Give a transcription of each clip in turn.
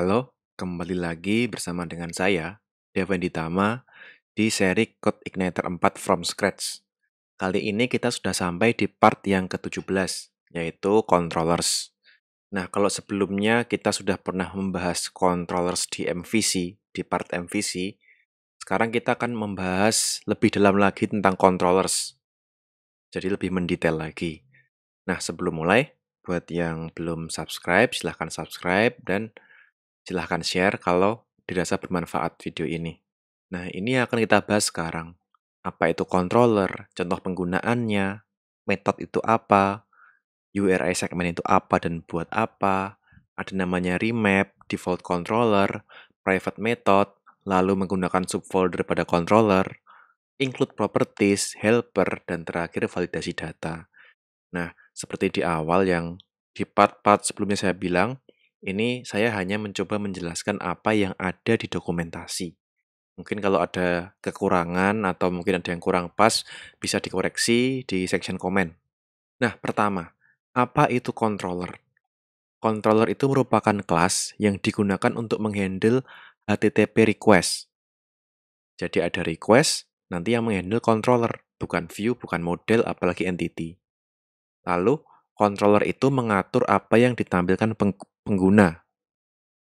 Halo, kembali lagi bersama dengan saya, Devendi Tama, di seri Code Igniter 4 From Scratch. Kali ini kita sudah sampai di part yang ke-17, yaitu controllers. Nah, kalau sebelumnya kita sudah pernah membahas controllers di MVC, di part MVC, sekarang kita akan membahas lebih dalam lagi tentang controllers. Jadi lebih mendetail lagi. Nah, sebelum mulai, buat yang belum subscribe, silahkan subscribe dan silahkan share kalau dirasa bermanfaat video ini. Nah, ini akan kita bahas sekarang. Apa itu controller, contoh penggunaannya, metode itu apa, URI segmen itu apa dan buat apa, ada namanya remap, default controller, private method, lalu menggunakan subfolder pada controller, include properties, helper, dan terakhir validasi data. Nah, seperti di awal yang di part-part sebelumnya saya bilang, ini saya hanya mencoba menjelaskan apa yang ada di dokumentasi. Mungkin kalau ada kekurangan atau mungkin ada yang kurang pas, bisa dikoreksi di section komen. Nah, pertama, apa itu controller? Controller itu merupakan kelas yang digunakan untuk menghandle HTTP request. Jadi ada request, nanti yang menghandle controller, bukan view, bukan model, apalagi entity. Lalu, controller itu mengatur apa yang ditampilkan pengguna.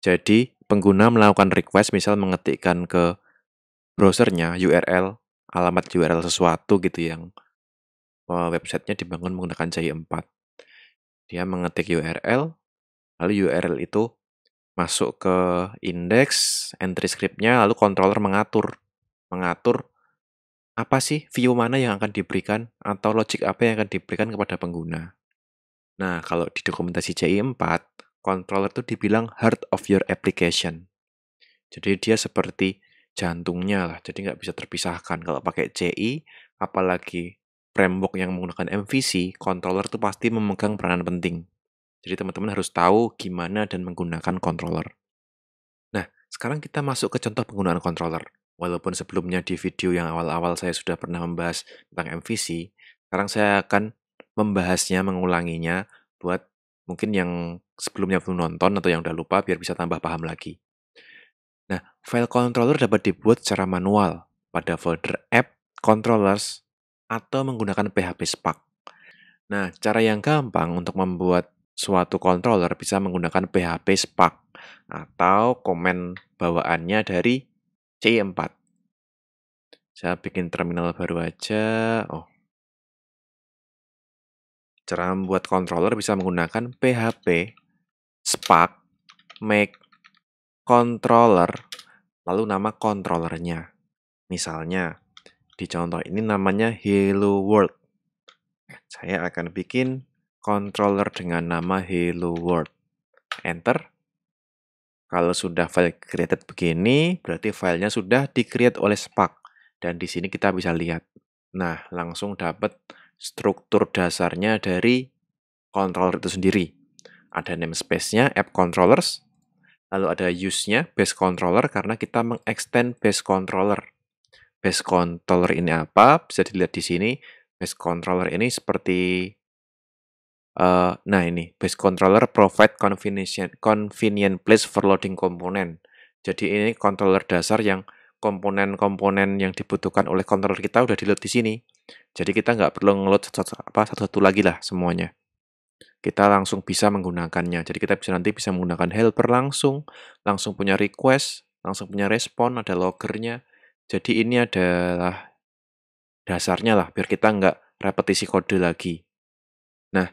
Jadi, pengguna melakukan request misal mengetikkan ke browsernya URL, alamat URL sesuatu gitu yang eh, websitenya dibangun menggunakan CI4. Dia mengetik URL, lalu URL itu masuk ke index, entry scriptnya, lalu controller mengatur. Mengatur apa sih view mana yang akan diberikan atau logic apa yang akan diberikan kepada pengguna. Nah, kalau di dokumentasi CI4, controller itu dibilang heart of your application. Jadi dia seperti jantungnya lah, jadi nggak bisa terpisahkan. Kalau pakai CI, apalagi framework yang menggunakan MVC, controller itu pasti memegang peranan penting. Jadi teman-teman harus tahu gimana dan menggunakan controller. Nah, sekarang kita masuk ke contoh penggunaan controller. Walaupun sebelumnya di video yang awal-awal saya sudah pernah membahas tentang MVC, sekarang saya akan membahasnya, mengulanginya buat Mungkin yang sebelumnya belum nonton atau yang udah lupa biar bisa tambah paham lagi. Nah, file controller dapat dibuat secara manual pada folder app, controllers, atau menggunakan PHP Spark. Nah, cara yang gampang untuk membuat suatu controller bisa menggunakan PHP Spark atau komen bawaannya dari CI4. Saya bikin terminal baru aja. Oh, Cara membuat controller bisa menggunakan PHP spark make controller lalu nama controllernya. Misalnya di contoh ini namanya Hello World. Saya akan bikin controller dengan nama Hello World. Enter. Kalau sudah file created begini, berarti filenya sudah di-create oleh Spark. Dan di sini kita bisa lihat. Nah, langsung dapat struktur dasarnya dari controller itu sendiri. Ada namespace-nya, app controllers, lalu ada use-nya, base controller, karena kita mengextend base controller. Base controller ini apa? Bisa dilihat di sini. Base controller ini seperti, uh, nah ini, base controller provide convenient, convenient place for loading component. Jadi ini controller dasar yang komponen-komponen yang dibutuhkan oleh controller kita udah di-load di sini. Jadi kita nggak perlu ngeload satu-satu lagi lah semuanya. Kita langsung bisa menggunakannya. Jadi kita bisa nanti bisa menggunakan helper langsung, langsung punya request, langsung punya respon, ada loggernya. Jadi ini adalah dasarnya lah, biar kita nggak repetisi kode lagi. Nah,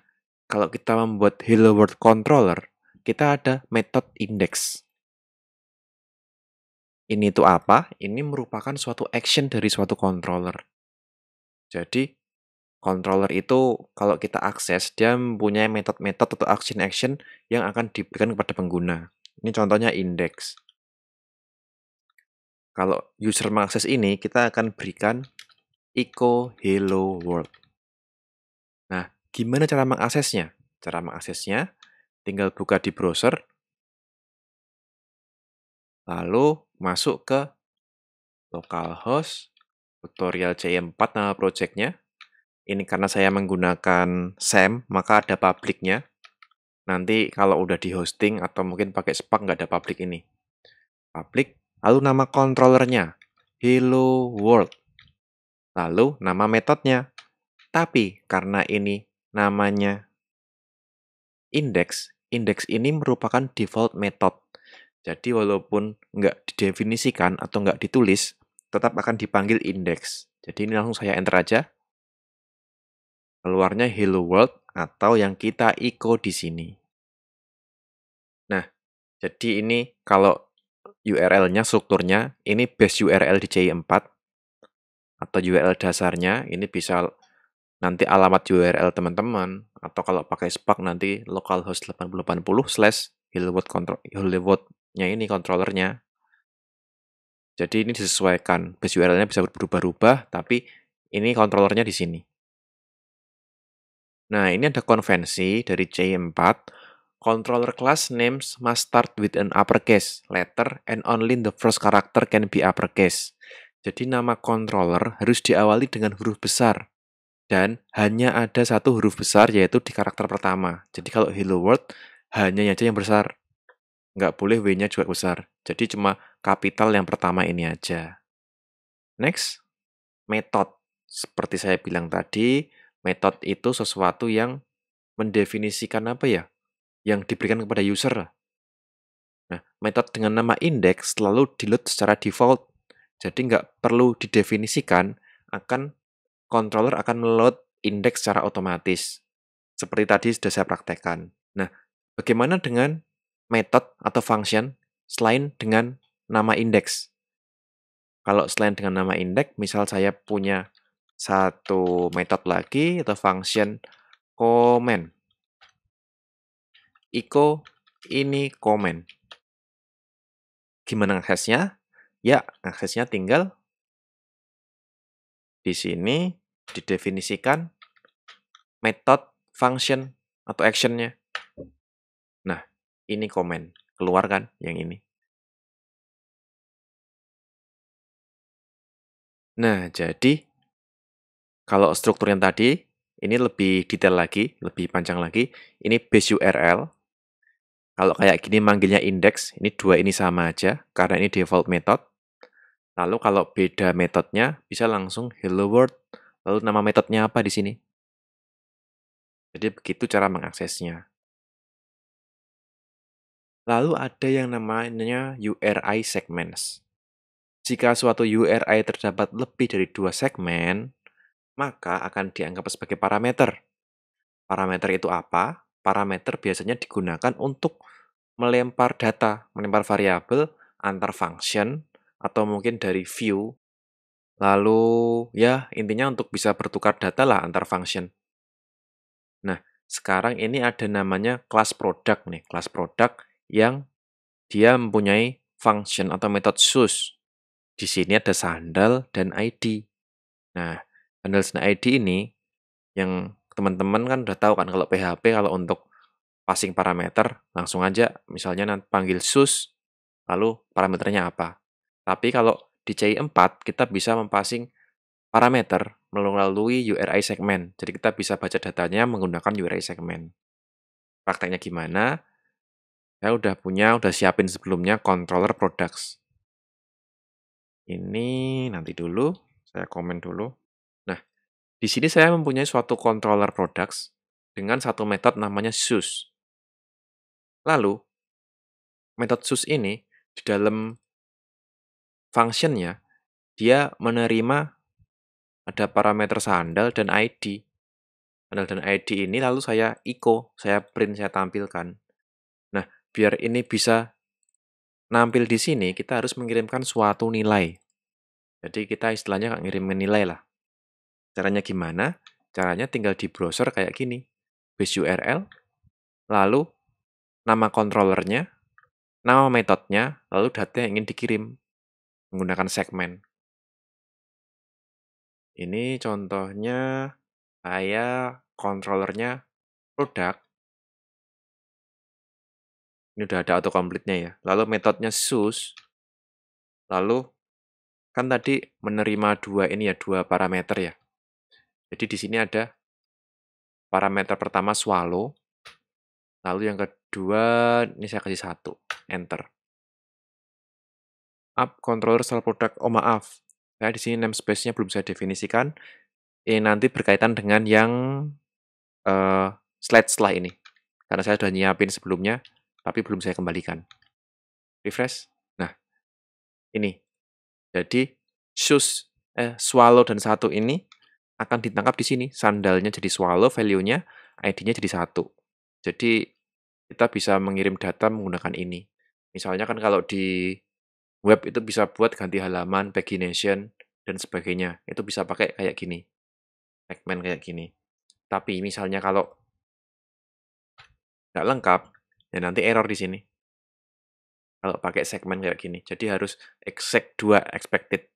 kalau kita membuat Hello World Controller, kita ada method index. Ini itu apa? Ini merupakan suatu action dari suatu controller. Jadi controller itu kalau kita akses dia mempunyai metode-metode atau action-action yang akan diberikan kepada pengguna. Ini contohnya index. Kalau user mengakses ini, kita akan berikan echo hello world. Nah, gimana cara mengaksesnya? Cara mengaksesnya, tinggal buka di browser, lalu masuk ke localhost, tutorial CM4 e nama projectnya. Ini karena saya menggunakan SAM, maka ada publiknya Nanti kalau udah di hosting atau mungkin pakai Spark nggak ada publik ini. publik lalu nama kontrolernya Hello World. Lalu nama metodenya. Tapi karena ini namanya index, index ini merupakan default method. Jadi walaupun nggak didefinisikan atau nggak ditulis, tetap akan dipanggil indeks. Jadi ini langsung saya enter aja. Keluarnya hello world atau yang kita echo di sini. Nah, jadi ini kalau URL-nya, strukturnya, ini base URL di CI4 atau URL dasarnya, ini bisa nanti alamat URL teman-teman atau kalau pakai Spark nanti localhost 8080 slash world control nya ini controllernya jadi ini disesuaikan. Base URL-nya bisa berubah-ubah, tapi ini kontrolernya di sini. Nah, ini ada konvensi dari C4. Controller class names must start with an uppercase letter and only the first character can be uppercase. Jadi nama controller harus diawali dengan huruf besar. Dan hanya ada satu huruf besar yaitu di karakter pertama. Jadi kalau hello world, hanya aja yang besar. Nggak boleh W-nya juga besar. Jadi cuma kapital yang pertama ini aja. Next, metode. Seperti saya bilang tadi, metode itu sesuatu yang mendefinisikan apa ya? Yang diberikan kepada user. Nah, metode dengan nama index selalu diload secara default. Jadi nggak perlu didefinisikan, akan controller akan meload index secara otomatis. Seperti tadi sudah saya praktekkan. Nah, bagaimana dengan method atau function selain dengan nama indeks. Kalau selain dengan nama indeks, misal saya punya satu method lagi atau function comment Iko ini komen. Gimana aksesnya? Ya, aksesnya tinggal di sini didefinisikan method, function, atau actionnya ini komen, keluarkan yang ini. Nah, jadi kalau struktur yang tadi, ini lebih detail lagi, lebih panjang lagi. Ini base URL. Kalau kayak gini manggilnya index, ini dua ini sama aja, karena ini default method. Lalu kalau beda metodenya, bisa langsung hello world. Lalu nama metodenya apa di sini? Jadi begitu cara mengaksesnya. Lalu ada yang namanya URI segments. Jika suatu URI terdapat lebih dari dua segmen, maka akan dianggap sebagai parameter. Parameter itu apa? Parameter biasanya digunakan untuk melempar data, melempar variabel antar function atau mungkin dari view. Lalu ya intinya untuk bisa bertukar data lah antar function. Nah, sekarang ini ada namanya class produk nih. class produk yang dia mempunyai function atau metode sus. Di sini ada sandal dan ID. Nah, sandal dan ID ini yang teman-teman kan udah tahu kan kalau PHP kalau untuk passing parameter langsung aja misalnya nanti panggil sus lalu parameternya apa. Tapi kalau di CI4 kita bisa mempassing parameter melalui URI segmen. Jadi kita bisa baca datanya menggunakan URI segmen. Prakteknya gimana? Saya udah punya, udah siapin sebelumnya controller products. Ini nanti dulu, saya komen dulu. Nah, di sini saya mempunyai suatu controller products dengan satu metode namanya sus. Lalu, metode sus ini di dalam functionnya, dia menerima ada parameter sandal dan ID. Sandal dan ID ini lalu saya echo, saya print, saya tampilkan biar ini bisa nampil di sini, kita harus mengirimkan suatu nilai. Jadi kita istilahnya nggak ngirim nilai lah. Caranya gimana? Caranya tinggal di browser kayak gini. Base URL, lalu nama kontrolernya, nama metodenya, lalu data yang ingin dikirim menggunakan segmen. Ini contohnya saya kontrolernya produk, ini udah ada autocomplete-nya ya. Lalu metodenya sus. Lalu kan tadi menerima dua ini ya, dua parameter ya. Jadi di sini ada parameter pertama swallow, lalu yang kedua ini saya kasih satu, enter. Up controller setelah product, oh maaf, saya di sini namespace-nya belum saya definisikan. Ini nanti berkaitan dengan yang uh, slide setelah ini, karena saya sudah nyiapin sebelumnya tapi belum saya kembalikan. Refresh. Nah, ini. Jadi shoes eh, swallow dan satu ini akan ditangkap di sini. Sandalnya jadi swallow, value-nya ID-nya jadi satu. Jadi kita bisa mengirim data menggunakan ini. Misalnya kan kalau di web itu bisa buat ganti halaman, pagination, dan sebagainya. Itu bisa pakai kayak gini. Segmen kayak gini. Tapi misalnya kalau nggak lengkap, Ya nanti error di sini. Kalau pakai segmen kayak gini. Jadi harus exact 2 expected.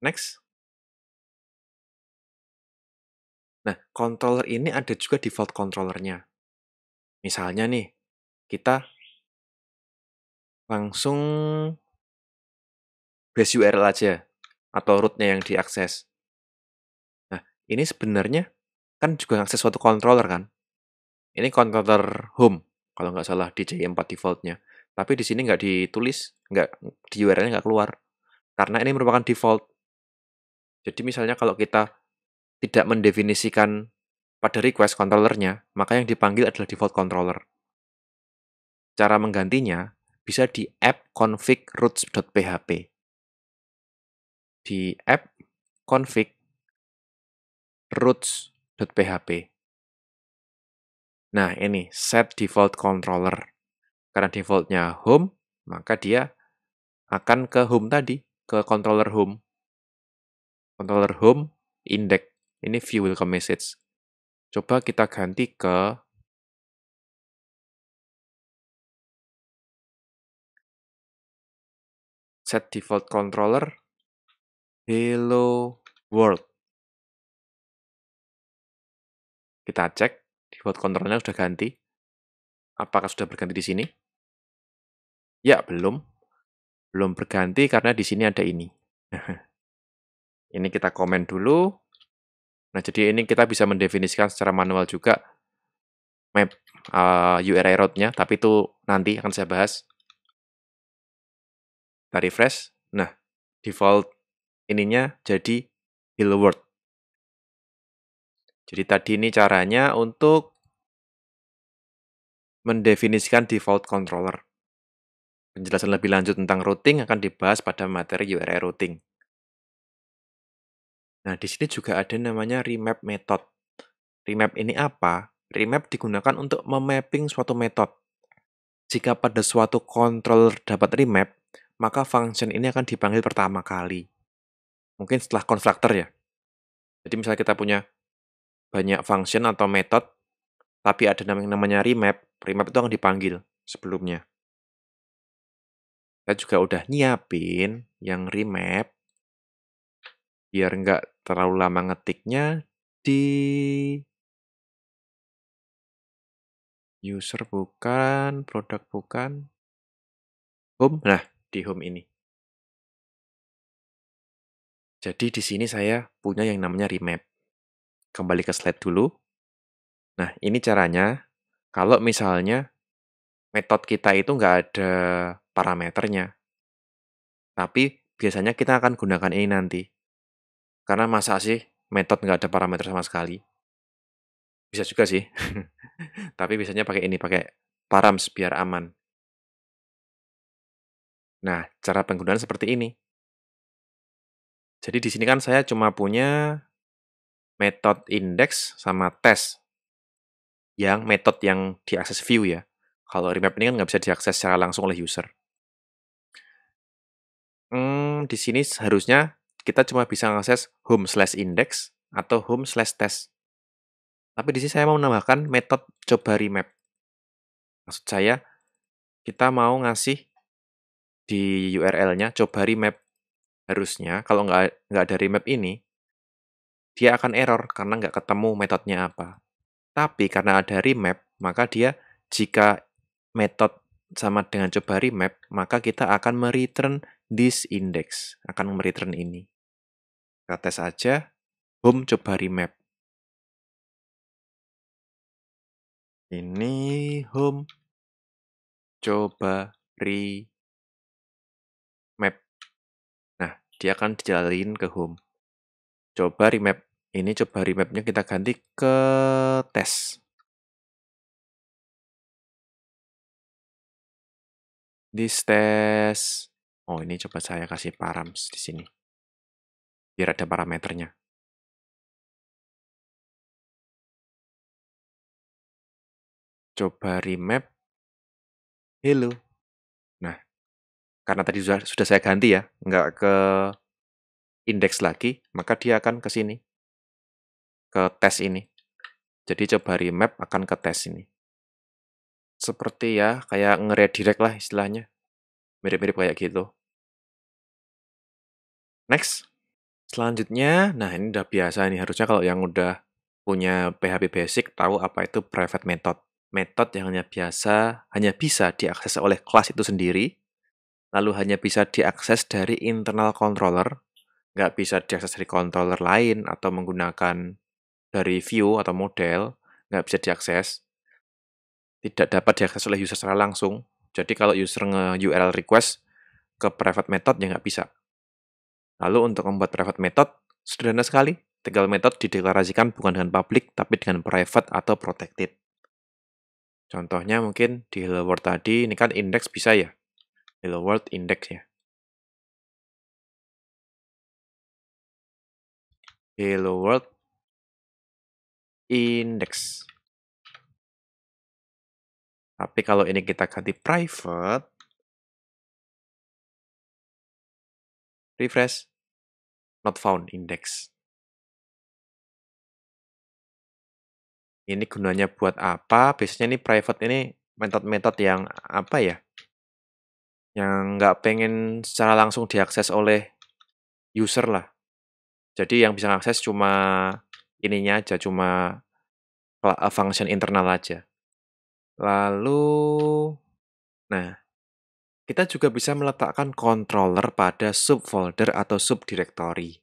Next. Nah, controller ini ada juga default controllernya. Misalnya nih, kita langsung base URL aja atau rootnya yang diakses. Nah, ini sebenarnya kan juga akses suatu controller kan? Ini controller home, kalau nggak salah di DJI 4 defaultnya. Tapi di sini nggak ditulis, nggak di URL-nya nggak keluar. Karena ini merupakan default. Jadi misalnya kalau kita tidak mendefinisikan pada request controllernya, maka yang dipanggil adalah default controller. Cara menggantinya bisa di app config roots.php. Di app config roots.php. Nah, ini set default controller. Karena defaultnya home, maka dia akan ke home tadi, ke controller home. Controller home index. Ini view welcome message. Coba kita ganti ke set default controller hello world. Kita cek buat kontrolnya sudah ganti? Apakah sudah berganti di sini? Ya, belum. Belum berganti karena di sini ada ini. ini kita komen dulu. Nah, jadi ini kita bisa mendefinisikan secara manual juga map uh, eh, URI route-nya, tapi itu nanti akan saya bahas. Kita refresh. Nah, default ininya jadi Hillward. Jadi tadi ini caranya untuk mendefinisikan default controller. Penjelasan lebih lanjut tentang routing akan dibahas pada materi URI routing. Nah, di sini juga ada namanya remap method. Remap ini apa? Remap digunakan untuk memapping suatu method. Jika pada suatu controller dapat remap, maka function ini akan dipanggil pertama kali. Mungkin setelah constructor ya. Jadi misalnya kita punya banyak function atau method, tapi ada namanya remap, Primap itu akan dipanggil sebelumnya. Saya juga udah nyiapin yang remap biar nggak terlalu lama ngetiknya di user bukan, produk bukan, home. Nah, di home ini. Jadi di sini saya punya yang namanya remap. Kembali ke slide dulu. Nah, ini caranya kalau misalnya metode kita itu nggak ada parameternya. Tapi biasanya kita akan gunakan ini nanti. Karena masa sih metode nggak ada parameter sama sekali? Bisa juga sih. Tapi biasanya pakai ini, pakai params biar aman. Nah, cara penggunaan seperti ini. Jadi di sini kan saya cuma punya metode index sama test yang metode yang diakses view ya. Kalau remap ini kan nggak bisa diakses secara langsung oleh user. Hmm, di sini seharusnya kita cuma bisa mengakses home slash index atau home slash test. Tapi di sini saya mau menambahkan metode coba remap. Maksud saya, kita mau ngasih di URL-nya coba remap. Harusnya kalau nggak nggak ada remap ini, dia akan error karena nggak ketemu metodenya apa. Tapi karena ada remap, maka dia jika metode sama dengan coba remap, maka kita akan mereturn this index, akan mereturn ini. Kita tes aja, home coba remap. Ini home coba remap. Nah, dia akan dijalin ke home. Coba remap ini coba remapnya kita ganti ke test This test. Oh, ini coba saya kasih params di sini. Biar ada parameternya. Coba remap. Hello. Nah, karena tadi sudah, sudah saya ganti ya, nggak ke indeks lagi, maka dia akan ke sini ke tes ini. Jadi coba remap akan ke tes ini. Seperti ya, kayak ngeredirect lah istilahnya. Mirip-mirip kayak gitu. Next. Selanjutnya, nah ini udah biasa ini harusnya kalau yang udah punya PHP basic tahu apa itu private method. Method yang hanya biasa hanya bisa diakses oleh kelas itu sendiri, lalu hanya bisa diakses dari internal controller, nggak bisa diakses dari controller lain atau menggunakan dari view atau model nggak bisa diakses, tidak dapat diakses oleh user secara langsung. Jadi kalau user nge-URL request ke private method ya nggak bisa. Lalu untuk membuat private method, sederhana sekali. Tinggal method dideklarasikan bukan dengan public, tapi dengan private atau protected. Contohnya mungkin di Hello World tadi, ini kan index bisa ya. Hello World index ya. Hello World index. Tapi kalau ini kita ganti private, refresh, not found index. Ini gunanya buat apa? Biasanya ini private ini metode-metode yang apa ya? Yang nggak pengen secara langsung diakses oleh user lah. Jadi yang bisa akses cuma ininya aja cuma eh, function internal aja. Lalu nah, kita juga bisa meletakkan controller pada subfolder atau subdirektori.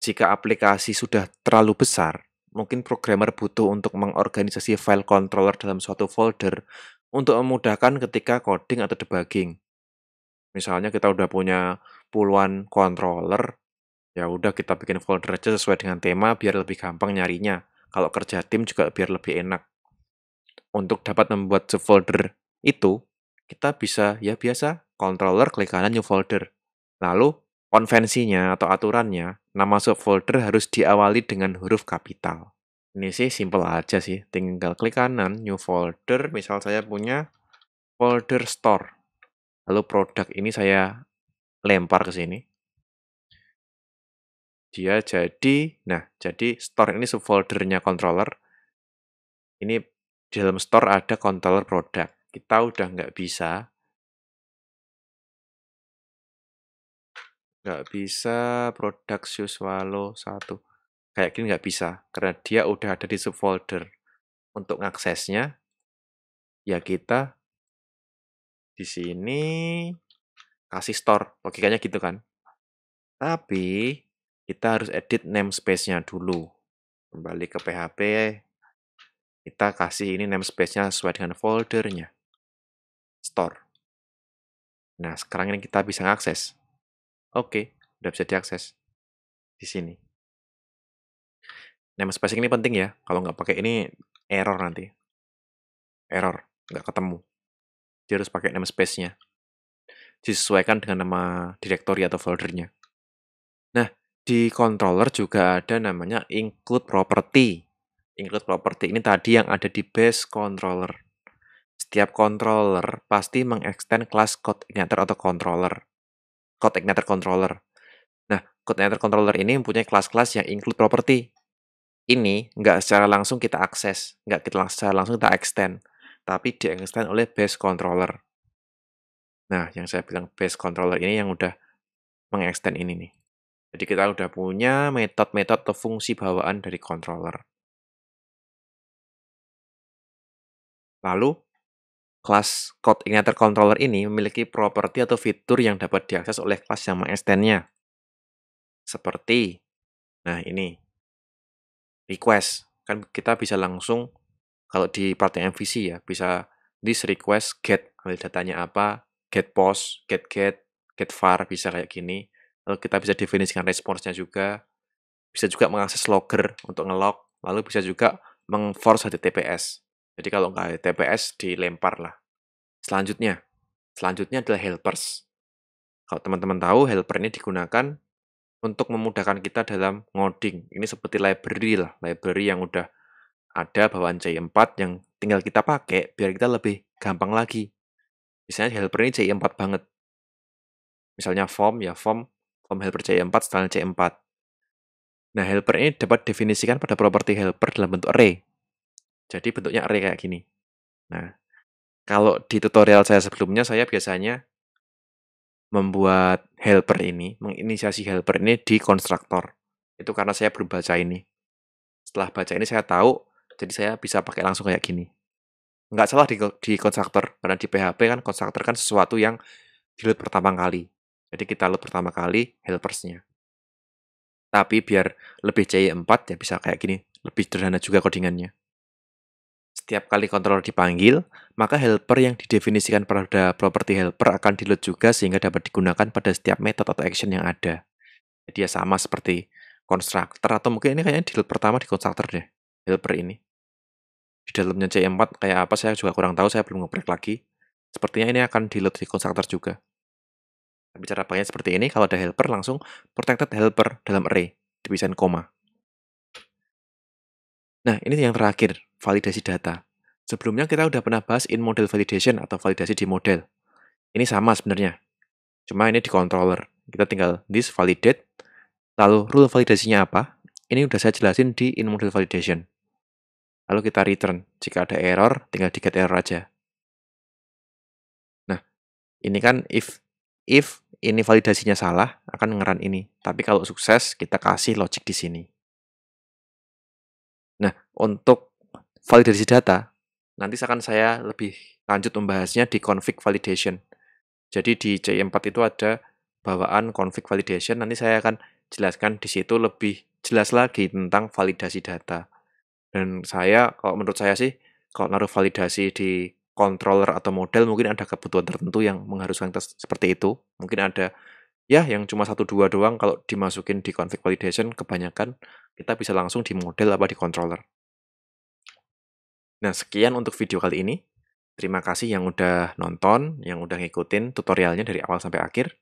Jika aplikasi sudah terlalu besar, mungkin programmer butuh untuk mengorganisasi file controller dalam suatu folder untuk memudahkan ketika coding atau debugging. Misalnya kita udah punya puluhan controller, Ya udah kita bikin folder aja sesuai dengan tema biar lebih gampang nyarinya. Kalau kerja tim juga biar lebih enak. Untuk dapat membuat subfolder itu, kita bisa ya biasa controller klik kanan new folder. Lalu konvensinya atau aturannya, nama subfolder harus diawali dengan huruf kapital. Ini sih simple aja sih, tinggal klik kanan, new folder, misal saya punya folder store. Lalu produk ini saya lempar ke sini dia jadi nah jadi store ini subfoldernya controller ini di dalam store ada controller produk kita udah nggak bisa nggak bisa produk Suswalo satu kayak gini nggak bisa karena dia udah ada di subfolder untuk aksesnya ya kita di sini kasih store logikanya gitu kan tapi kita harus edit namespace-nya dulu. Kembali ke PHP, kita kasih ini namespace-nya sesuai dengan foldernya. Store. Nah, sekarang ini kita bisa mengakses. Oke, udah bisa diakses di sini. Namespace ini penting ya. Kalau nggak pakai ini, error nanti. Error, nggak ketemu. Dia harus pakai namespace-nya. Disesuaikan dengan nama direktori atau foldernya. Nah, di controller juga ada namanya include property. Include property ini tadi yang ada di base controller. Setiap controller pasti mengextend kelas code igniter atau controller. Code igniter controller. Nah, code igniter controller ini mempunyai kelas-kelas yang include property. Ini nggak secara langsung kita akses, nggak kita secara langsung kita extend, tapi di extend oleh base controller. Nah, yang saya bilang base controller ini yang udah mengextend ini nih. Jadi kita udah punya metode-metode atau fungsi bawaan dari controller. Lalu, kelas code igniter controller ini memiliki properti atau fitur yang dapat diakses oleh kelas yang mengextendnya. Seperti, nah ini, request. Kan kita bisa langsung, kalau di part yang MVC ya, bisa this request get, ambil datanya apa, get post, get get, get far bisa kayak gini Eh, kita bisa definisikan responsnya juga, bisa juga mengakses logger untuk ngelog, lalu bisa juga mengforce HTTPS. Jadi kalau nggak HTTPS, dilempar lah. Selanjutnya, selanjutnya adalah helpers. Kalau teman-teman tahu, helper ini digunakan untuk memudahkan kita dalam ngoding. Ini seperti library lah, library yang udah ada bawaan CI4 yang tinggal kita pakai biar kita lebih gampang lagi. Misalnya helper ini CI4 banget. Misalnya form, ya form form helper C4 style C4. Nah, helper ini dapat definisikan pada properti helper dalam bentuk array. Jadi bentuknya array kayak gini. Nah, kalau di tutorial saya sebelumnya, saya biasanya membuat helper ini, menginisiasi helper ini di konstruktor. Itu karena saya belum baca ini. Setelah baca ini saya tahu, jadi saya bisa pakai langsung kayak gini. Nggak salah di, di konstruktor, karena di PHP kan konstruktor kan sesuatu yang di pertama kali. Jadi kita load pertama kali helpersnya. Tapi biar lebih CI4 ya bisa kayak gini, lebih sederhana juga codingannya. Setiap kali controller dipanggil, maka helper yang didefinisikan pada properti helper akan di load juga sehingga dapat digunakan pada setiap metode atau action yang ada. Jadi ya sama seperti constructor atau mungkin ini kayaknya di load pertama di constructor deh, helper ini. Di dalamnya ci 4 kayak apa saya juga kurang tahu, saya belum ngeprek lagi. Sepertinya ini akan di load di constructor juga. Bicara banyak seperti ini, kalau ada helper langsung protected helper dalam array, dipisahin koma. Nah, ini yang terakhir, validasi data. Sebelumnya kita udah pernah bahas in model validation atau validasi di model. Ini sama sebenarnya. Cuma ini di controller. Kita tinggal this validate, lalu rule validasinya apa? Ini udah saya jelasin di in model validation. Lalu kita return. Jika ada error, tinggal di get error aja. Nah, ini kan if if ini validasinya salah, akan ngeran ini. Tapi kalau sukses, kita kasih logic di sini. Nah, untuk validasi data, nanti akan saya lebih lanjut membahasnya di config validation. Jadi di c 4 itu ada bawaan config validation, nanti saya akan jelaskan di situ lebih jelas lagi tentang validasi data. Dan saya, kalau menurut saya sih, kalau naruh validasi di controller atau model mungkin ada kebutuhan tertentu yang mengharuskan kita seperti itu. Mungkin ada ya yang cuma satu dua doang kalau dimasukin di config validation kebanyakan kita bisa langsung di model apa di controller. Nah, sekian untuk video kali ini. Terima kasih yang udah nonton, yang udah ngikutin tutorialnya dari awal sampai akhir.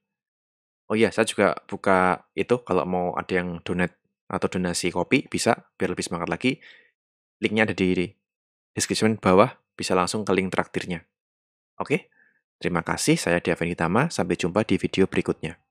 Oh iya, saya juga buka itu kalau mau ada yang donate atau donasi kopi bisa biar lebih semangat lagi. Linknya ada di description bawah bisa langsung ke link traktirnya. Oke, terima kasih. Saya Diaven Hitama. Sampai jumpa di video berikutnya.